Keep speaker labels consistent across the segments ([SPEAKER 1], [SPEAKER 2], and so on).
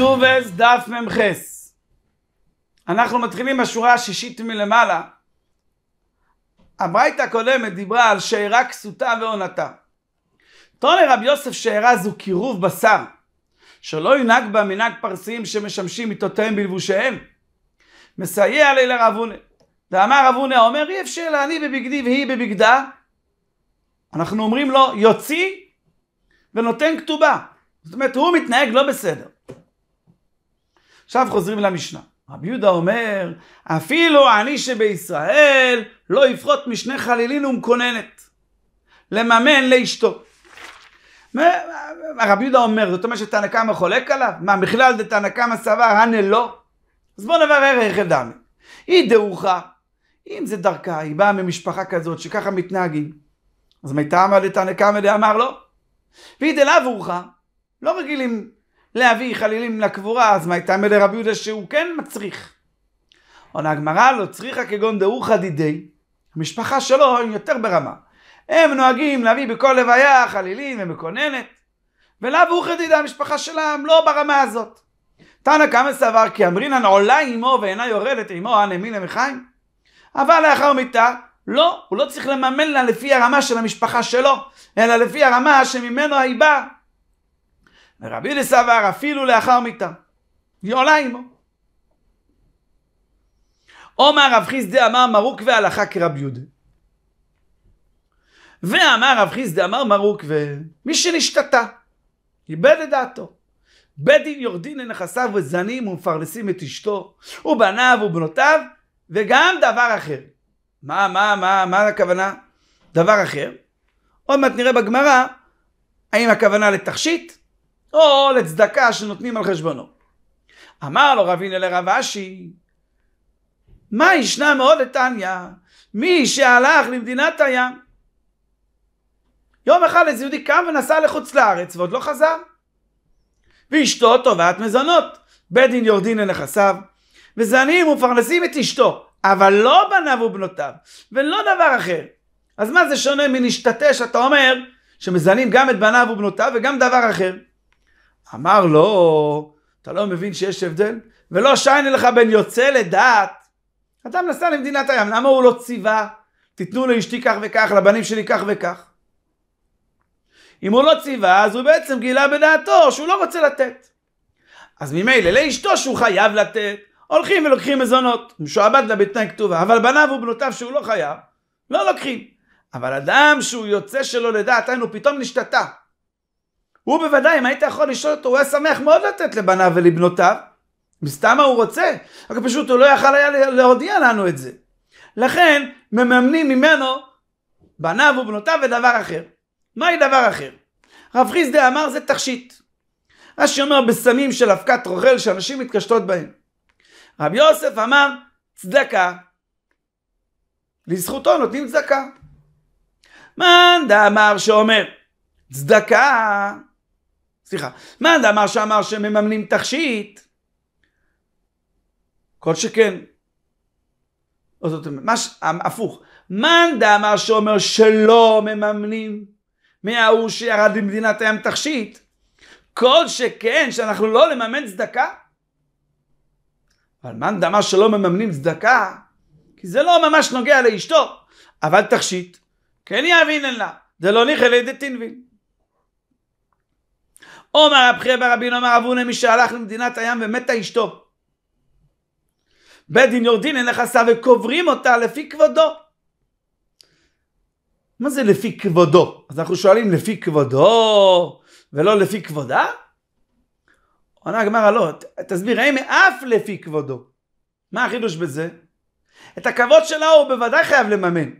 [SPEAKER 1] סובס דף מ"ח. אנחנו מתחילים בשורה השישית מלמעלה. הברייתא הקודמת דיברה על שאירה כסותה ועונתה. טונה רב יוסף שאירה זו קירוב בשר, שלא יונהג בה מנהג פרסיים שמשמשים מיטותיהם בלבושיהם. מסייע לי לרב הונא. ואמר רב הונא, אומר אי אפשר אני בבגדי והיא בבגדה. אנחנו אומרים לו, יוציא ונותן כתובה. זאת אומרת, הוא מתנהג לא בסדר. עכשיו חוזרים למשנה. רבי יהודה אומר, אפילו אני שבישראל לא יפחות משני חלילין ומקוננת. לממן לאשתו. רבי יהודה אומר, זאת אומרת שתנא קמא חולק עליו? מה, בכלל זה תנא קמא סבר, הנה לא? אז בואו נברר איך אדם. היא דרוכה, אם זה דרכה, היא באה ממשפחה כזאת שככה מתנהגים, אז מיתה אמר לתנא קמא דאמר לא. והיא דלאו עורך, לא רגילים להביא חלילים לקבורה, אז מה הייתה רבי יהודה שהוא כן מצריך. עונה הגמרא לא צריכה כגון דאוחא דידי, המשפחה שלו היא יותר ברמה. הם נוהגים להביא בכל לוויה חלילים ומקוננת. ולאו אוחא דידי המשפחה שלהם לא ברמה הזאת. תנא קמא סבר כי אמרינן עולה עמו ואינה יורדת עמו אנא הנמי מחיים אבל לאחר מיתה, לא, הוא לא צריך לממן לה לפי הרמה של המשפחה שלו, אלא לפי הרמה שממנו היא באה. ורבי דסבר אפילו לאחר מיתה. היא עולה עמו. עומר רב חיסדה אמר מרוק והלכה כרב יהודה. ואמר רב חיסדה אמר מרוק ומי שנשתתה, איבד את דעתו. בית דין יורדין לנכסיו וזנים ומפרנסים את אשתו ובניו ובנותיו וגם דבר אחר. מה, מה, מה, מה הכוונה? דבר אחר. עוד מעט נראה בגמרא האם הכוונה לתכשיט או לצדקה שנותנים על חשבונו. אמר לו רב הנה לרב אשי, מה ישנה מאוד לתניא, מי שהלך למדינת הים. יום אחד איזה יהודי קם ונסע לחוץ לארץ ועוד לא חזר. ואשתו תובעת מזונות, בית דין יורדין לנכסיו, וזנים ומפרנסים את אשתו, אבל לא בניו ובנותיו, ולא דבר אחר. אז מה זה שונה מלהשתתה שאתה אומר שמזנים גם את בניו ובנותיו וגם דבר אחר? אמר לו, אתה לא מבין שיש הבדל? ולא שיינה לך בין יוצא לדעת. אדם נסע למדינת הים, למה הוא לא ציווה? תיתנו לאשתי כך וכך, לבנים שלי כך וכך. אם הוא לא ציווה, אז הוא בעצם גילה בדעתו שהוא לא רוצה לתת. אז ממילא לאשתו שהוא חייב לתת, הולכים ולוקחים מזונות, משועבד לה בתנאי כתובה, אבל בניו ובנותיו שהוא לא חייב, לא לוקחים. אבל אדם שהוא יוצא שלא לדעתנו, פתאום נשתתה. הוא בוודאי, אם היית יכול לשאול אותו, הוא היה שמח מאוד לתת לבניו ולבנותיו. מסתם מה הוא רוצה, רק פשוט הוא לא יכל היה להודיע לנו את זה. לכן מממנים ממנו בניו ובנותיו ודבר אחר. מהי דבר אחר? רב חיסדה אמר זה תכשיט. רש"י אומר בסמים של אבקת רוכל שאנשים מתקשטות בהם. רבי יוסף אמר צדקה. לזכותו נותנים צדקה. מאן דאמר שאומר צדקה סליחה, מאן אמר שאמר שמממנים תכשיט, כל שכן. או לא, זאת אומרת, מש, אה, הפוך, מאן דאמר שאומר שלא מממנים מההוא שירד למדינת הים תכשיט, כל שכן שאנחנו לא לממן צדקה. אבל מאן דאמר שלא מממנים צדקה, כי זה לא ממש נוגע לאשתו, אבל תכשיט, כן יאבין לה, זה לא ניחא לידי תנבין. עומר הבכיר ברבין עומר אבונה מי שהלך למדינת הים ומתה אשתו. בית דין יורדים לנכסה וקוברים אותה לפי כבודו. מה זה לפי כבודו? אז אנחנו שואלים לפי כבודו ולא לפי כבודה? עונה הגמרא לא, תסביר, האם אף לפי כבודו? מה החידוש בזה? את הכבוד שלה הוא בוודאי חייב לממן.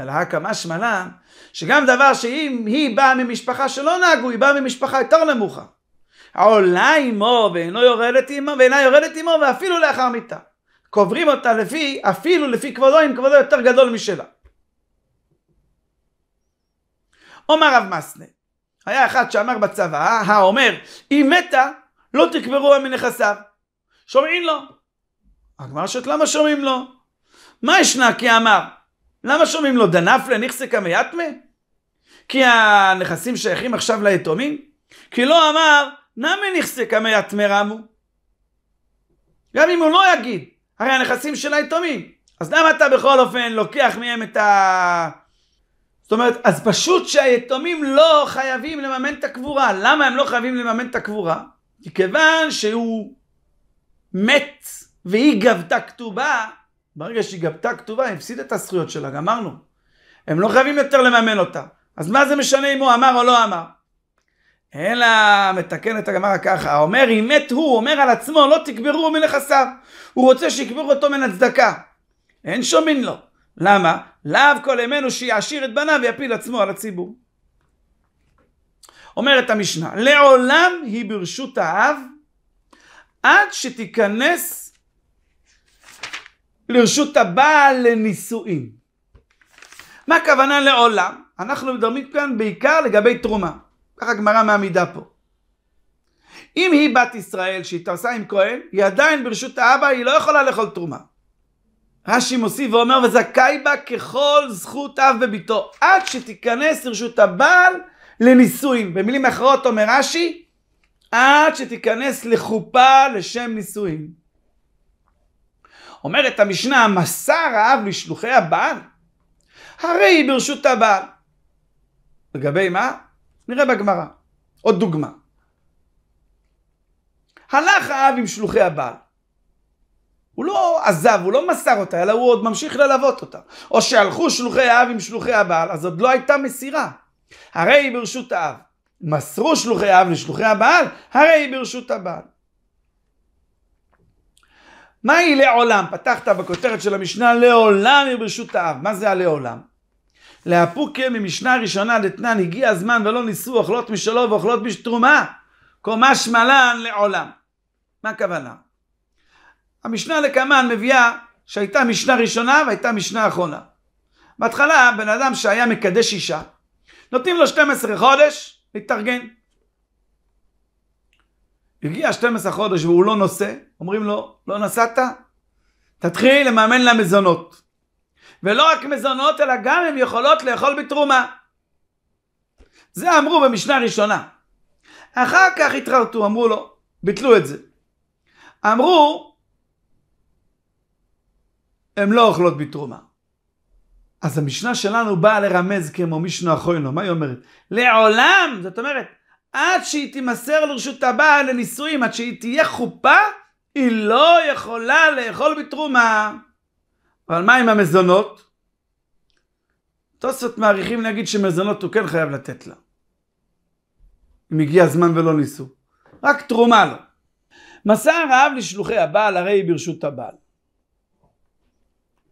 [SPEAKER 1] אלא הקמה שמלה, שגם דבר שאם היא באה ממשפחה שלא נהגו, היא באה ממשפחה יותר נמוכה. העולה עמו ואינו יורדת עמו, ואינה יורדת עמו ואפילו לאחר מיתה. קוברים אותה לפי, אפילו לפי כבודו, אם כבודו יותר גדול משלה. אומר רב מסנה, היה אחד שאמר בצבא, האומר, אם מתה, לא תקברוה מנכסיו. שומעים לו. הגמר שאת למה שומעים לו? מה ישנה כי אמר? למה שומעים לו דנף לנכסקה מייתמה? כי הנכסים שייכים עכשיו ליתומים? כי לא אמר, נמי נכסקה מייתמה רמו. גם אם הוא לא יגיד, הרי הנכסים של היתומים. אז למה אתה בכל אופן לוקח מהם את ה... זאת אומרת, אז פשוט שהיתומים לא חייבים לממן את הקבורה. למה הם לא חייבים לממן את הקבורה? כיוון שהוא מת והיא גבתה כתובה, ברגע שהיא גבתה כתובה, היא הפסידה את הזכויות שלה, גמרנו. הם לא חייבים יותר לממן אותה. אז מה זה משנה אם הוא אמר או לא אמר? אלא מתקן את הגמרא ככה, אומר אם מת הוא, אומר על עצמו לא תקברו מנכסיו, הוא רוצה שיקברו אותו מן הצדקה, אין שומעים לו, למה? לאו כל אמנו שיעשיר את בניו ויפיל עצמו על הציבור. אומרת המשנה, לעולם היא ברשות האב עד שתיכנס לרשות הבעל לנישואין. מה הכוונה לעולם? אנחנו מדברים כאן בעיקר לגבי תרומה. ככה הגמרא מעמידה פה. אם היא בת ישראל שהתארסה עם כהן, היא עדיין ברשות האבא, היא לא יכולה לאכול תרומה. רש"י מוסיף ואומר, וזכאי בה ככל זכות אב וביתו, עד שתיכנס לרשות הבעל לנישואין. במילים אחרות אומר רש"י, עד שתיכנס לחופה לשם נישואין. אומרת המשנה, מסע רעב לשלוחי הבעל, הרי היא ברשות הבעל. לגבי מה? נראה בגמרא. עוד דוגמה. הלך האב עם שלוחי הבעל. הוא לא עזב, הוא לא מסר אותה, אלא הוא עוד ממשיך ללוות אותה. או שהלכו שלוחי האב עם שלוחי הבעל, אז עוד לא הייתה מסירה. הרי היא ברשות האב. מסרו שלוחי האב לשלוחי הבעל, הרי היא ברשות הבעל. מה היא לעולם? פתחת בכותרת של המשנה, לעולם היא ברשות האב. מה זה הלעולם? לאפוקי ממשנה ראשונה לתנן הגיע הזמן ולא ניסו אוכלות משלו ואוכלות משתרומה. קומה שמלן לעולם. מה הכוונה? המשנה לקמן מביאה שהייתה משנה ראשונה והייתה משנה אחרונה. בהתחלה, בן אדם שהיה מקדש אישה, נותנים לו 12 חודש להתארגן. הגיע 12 חודש והוא לא נושא, אומרים לו, לא נסעת? תתחיל לממן לה מזונות. ולא רק מזונות, אלא גם הן יכולות לאכול בתרומה. זה אמרו במשנה ראשונה. אחר כך התחרטו, אמרו לו, ביטלו את זה. אמרו, הן לא אוכלות בתרומה. אז המשנה שלנו באה לרמז כמו מישנו אחרינו, מה היא אומרת? לעולם, זאת אומרת, עד שהיא תימסר לרשות הבעל לנישואים, עד שהיא תהיה חופה, היא לא יכולה לאכול בתרומה. אבל מה עם המזונות? תוספות מעריכים להגיד שמזונות הוא כן חייב לתת לה. אם הגיע הזמן ולא ניסו. רק תרומה לו. מסע הרעב לשלוחי הבעל הרי היא ברשות הבעל.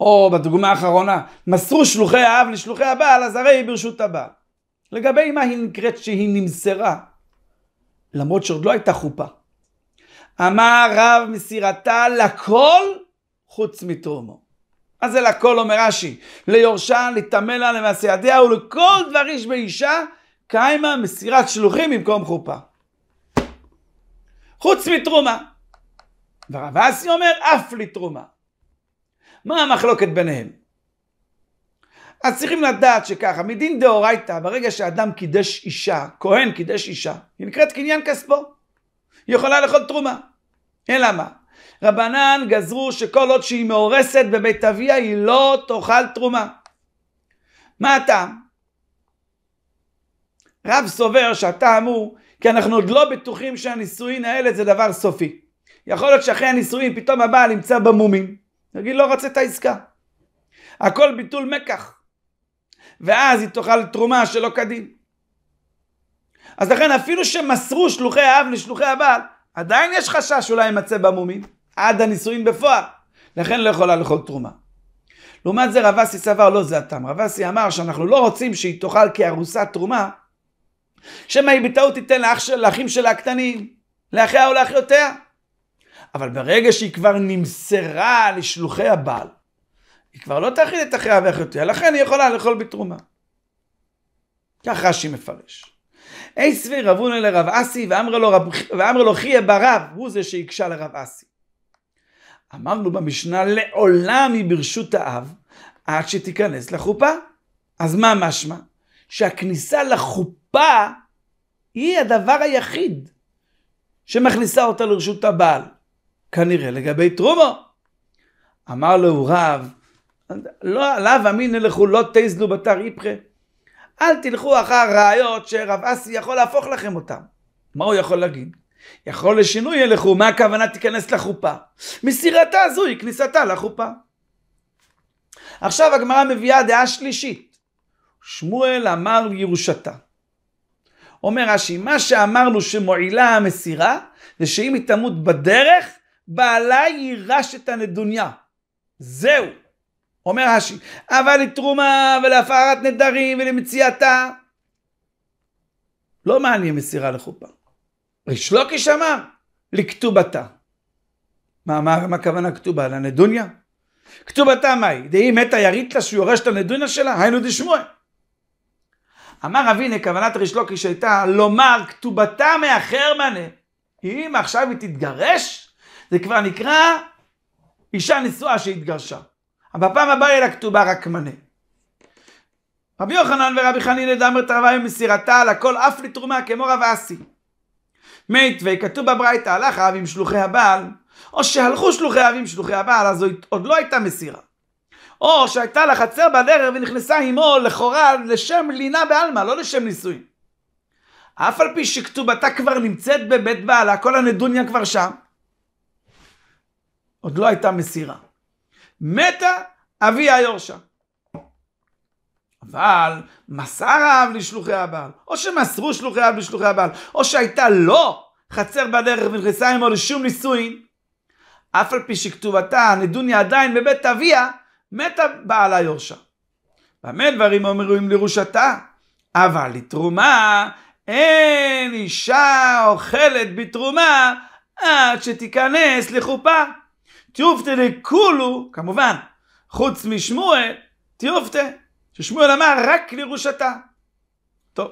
[SPEAKER 1] או בדוגמה האחרונה, מסרו שלוחי האב לשלוחי הבעל, אז הרי היא ברשות הבעל. לגבי מה היא נקראת שהיא נמסרה, למרות שעוד לא הייתה חופה. אמר רב מסירתה לכל חוץ מתרומו. מה זה לכל אומר רש"י? ליורשה, לטמא לה, ידיה, ולכל דבר איש ואישה קיימה מסירת שלוחים במקום חופה. חוץ מתרומה. ורב אסי אומר אף לתרומה. מה המחלוקת ביניהם? אז צריכים לדעת שככה, מדין דאורייתא, ברגע שאדם קידש אישה, כהן קידש אישה, היא נקראת קניין כספו. היא יכולה לאכול תרומה. אלא מה? רבנן גזרו שכל עוד שהיא מאורסת בבית אביה, היא לא תאכל תרומה. מה הטעם? רב סובר שהטעם הוא, כי אנחנו עוד לא בטוחים שהנישואין האלה זה דבר סופי. יכול להיות שאחרי הנישואין פתאום הבעל נמצא במומים. נגיד לא רצה את העסקה. הכל ביטול מקח. ואז היא תאכל תרומה שלא כדין. אז לכן אפילו שמסרו שלוחי האב לשלוחי הבעל, עדיין יש חשש שאולי יימצא במומין, עד הנישואין בפועל. לכן לא יכולה לאכול תרומה. לעומת זה רב אסי סבר, לא זה הטעם. רב אסי אמר שאנחנו לא רוצים שהיא תאכל כארוסת תרומה, שמא היא בטעות תיתן לאח של, לאחים שלה הקטנים, לאחיה או לאחיותיה. אבל ברגע שהיא כבר נמסרה לשלוחי הבעל, היא כבר לא תאכיל את אחיה ואחיותיה, לכן היא יכולה לאכול בתרומה. כך רש"י מפרש. אי סביר רבונה לרב אסי ואמר לו חייה ברב, הוא זה שהקשה לרב אסי. אמרנו במשנה, לעולם היא ברשות האב עד שתיכנס לחופה. אז מה משמע? שהכניסה לחופה היא הדבר היחיד שמכניסה אותה לרשות הבעל. כנראה לגבי תרומו. אמר לו רב, לא עליו אמינא לכו לא תזלו בתר איפכא. אל תלכו אחר ראיות שרב אסי יכול להפוך לכם אותם. מה הוא יכול להגיד? יכול לשינוי ילכו, מה הכוונה תיכנס לחופה? מסירתה זו היא כניסתה לחופה. עכשיו הגמרא מביאה דעה שלישית. שמואל אמר לירושתה. אומר רש"י, מה שאמרנו שמועילה המסירה, זה שאם היא תמות בדרך, בעלה יירש את הנדוניה. זהו. אומר רש"י, אבל לתרומה ולהפארת נדרים ולמציאתה, לא מעניין מסירה לחופה. ריש לוקיש אמר, לכתובתה. מה, מה, מה הכוונה כתובה? לנדוניה? כתובתה מהי? דהי מתה ירית לה שהוא יורש את הנדוניה שלה? היינו דשמואל. אמר אבינה, כוונת ריש לוקיש הייתה לומר כתובתה מאחר מנה. אם עכשיו היא תתגרש, זה כבר נקרא אישה נשואה שהתגרשה. בפעם הבאה יהיה לה כתובה רק מנה. רבי יוחנן ורבי חנין לדמר תרווה ומסירתה על הכל אף לתרומה כמו רב אסי. מת וכתוב בברייתא הלך אב עם שלוחי הבעל או שהלכו שלוחי אב עם שלוחי הבעל אז עוד לא הייתה מסירה. או שהייתה לה חצר בדרך ונכנסה עמו לכאורה לשם לינה בעלמא לא לשם נישואין. אף על פי שכתובתה כבר נמצאת בבית בעלה כל הנדוניה כבר שם. עוד לא הייתה מסירה. מתה אביה היורשה. אבל מסר האב לשלוחי הבעל, או שמסרו שלוחי האב לשלוחי הבעל, או שהייתה לו חצר בדרך ונכנסה עמו לשום נישואין, אף על פי שכתובתה נדוניה עדיין בבית אביה, מתה בעל היורשה. במה דברים אומרים לירושתה? אבל לתרומה אין אישה אוכלת בתרומה עד שתיכנס לחופה. תיופתא לכולו, כמובן, חוץ משמואל, תיופתא, ששמואל אמר רק לירושתה. טוב,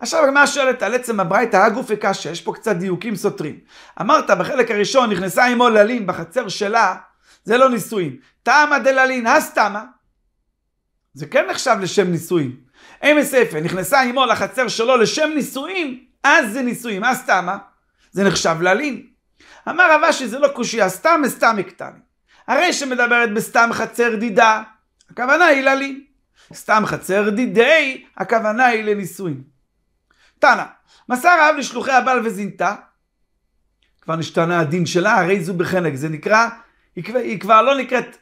[SPEAKER 1] עכשיו הגמרא שואלת על עצם הברייתא הגופי קשה, יש פה קצת דיוקים סותרים. אמרת בחלק הראשון, נכנסה עמו ללין בחצר שלה, זה לא נישואים. תמה דללין, אז תמה. זה כן נחשב לשם נישואים. אמס אפל נכנסה עמו לחצר שלו לשם נישואים, אז זה נישואים. אז תמה, זה נחשב ללין. אמר רבה שזה לא קושייה, סתם מסתם הקטני. הרי שמדברת בסתם חצר דידה, הכוונה היא ללין. סתם חצר דידי, הכוונה היא לנישואין. תנא, מסר האב לשלוחי הבעל וזינתה, כבר נשתנה הדין שלה, הרי זו בחנק, זה נקרא, היא כבר, היא כבר לא נקראת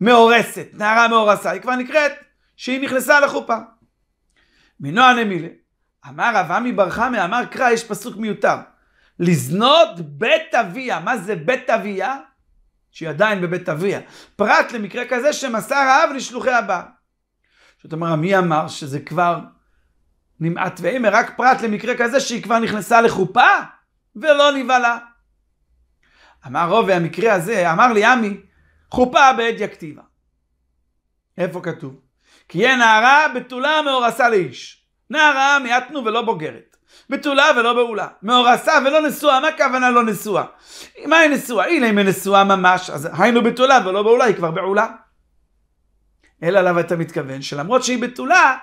[SPEAKER 1] מאורסת, נערה מאורסה, היא כבר נקראת שהיא נכנסה לחופה. מנוע נמילה, אמר רב עמי בר חמא, אמר קרא, יש פסוק מיותר. לזנות בית אביה. מה זה בית אביה? שהיא עדיין בבית אביה. פרט למקרה כזה שמסר האב לשלוחי הבא. זאת אומרת, מי אמר שזה כבר נמעט ואימר? רק פרט למקרה כזה שהיא כבר נכנסה לחופה ולא נבהלה. אמר רובי המקרה הזה, אמר לי עמי, חופה בעת יקטיבה. איפה כתוב? כי יהיה נערה בתולה מאורסה לאיש. נערה מיעטנו ולא בוגרת. בתולה ולא בעולה. מאורסה ולא נשואה, מה הכוונה לא נשואה? מה היא נשואה? הנה אם היא נשואה ממש, אז היינו בתולה ולא בעולה, היא כבר בעולה. אלא למה אתה מתכוון? שלמרות שהיא בתולה,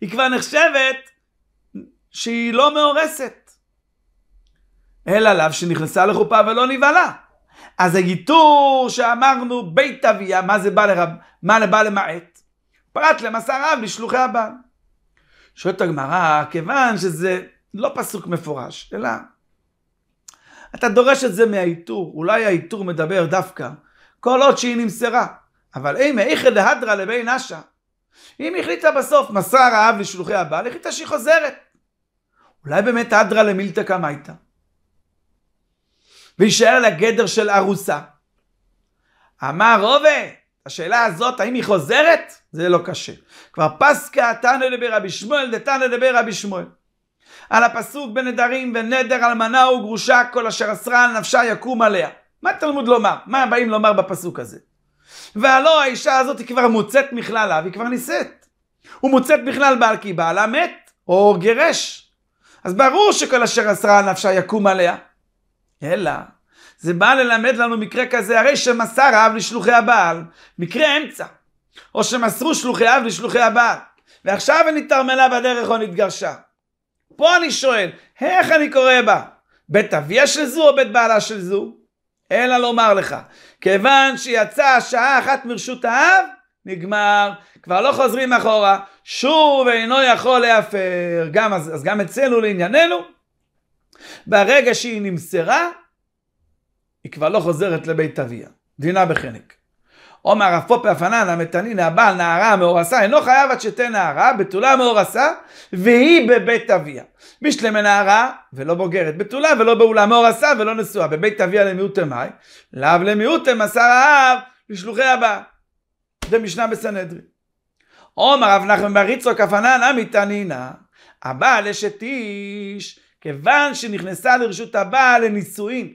[SPEAKER 1] היא כבר נחשבת שהיא לא מאורסת. אלא לאו שנכנסה לחופה ולא נבהלה. אז הגיטור שאמרנו בית אביה, מה זה בא, לרב, מה לבא למעט? פרט למסע רב לשלוחי הבעל. שואלת הגמרא, כיוון שזה לא פסוק מפורש, אלא אתה דורש את זה מהאיתור, אולי האיתור מדבר דווקא, כל עוד שהיא נמסרה. אבל אם איכא דהדרא לבין אשה. אם החליטה בסוף, מסע רעב לשלוחי הבעל, החליטה שהיא חוזרת. אולי באמת הדרה למילתא קמייתא. ויישאר לגדר של ארוסה. אמר רובה, השאלה הזאת, האם היא חוזרת? זה לא קשה. כבר פסקה תנא לבי רבי שמואל דתנא לבי רבי שמואל. על הפסוק בנדרים, ונדר אלמנה וגרושה כל אשר אסרה על נפשה יקום עליה. מה תלמוד לומר? מה באים לומר בפסוק הזה? והלא האישה הזאת היא כבר מוצאת מכללה, והיא כבר נישאת. הוא מוצאת בכלל בעל כי בעלה מת, או גירש. אז ברור שכל אשר אסרה על נפשה יקום עליה. אלא, זה בא ללמד לנו מקרה כזה, הרי שמסר האב לשלוחי הבעל, מקרה אמצע. או שמסרו שלוחי אב לשלוחי הבעל, ועכשיו היא נתערמלה בדרך או נתגרשה. פה אני שואל, איך אני קורא בה? בית אביה של זו או בית בעלה של זו? אלא לומר לך, כיוון שיצאה שעה אחת מרשות האב, נגמר, כבר לא חוזרים אחורה, שוב אינו יכול להפר, גם, אז, אז גם אצלנו לענייננו, ברגע שהיא נמסרה, היא כבר לא חוזרת לבית אביה, דינה בחנק. עומר מהרב פופר הפנן, המתנין, הבעל, נערה, המאורסה, אינו חייב עד שתה נערה, בתולה מאורסה, והיא בבית אביה. בישלמה נערה, ולא בוגרת, בתולה ולא באולם מאורסה ולא נשואה, בבית אביה למיעוטי מאי, לאו למיעוטי מסר האב, לשלוחי הבא. זה משנה בסנהדרין. עומר אף נחמן בר יצחק הפנן, עמי הבעל אשת איש, כיוון שנכנסה לרשות הבעל לנישואין,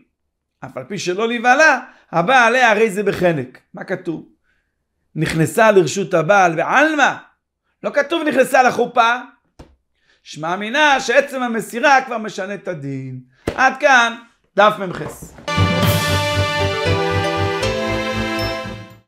[SPEAKER 1] אף על פי שלא נבהלה, הבעל עליה אה, הרי זה בחנק. מה כתוב? נכנסה לרשות הבעל בעלמא. לא כתוב נכנסה לחופה. שמאמינה שעצם המסירה כבר משנה את הדין. עד כאן דף מ"ח.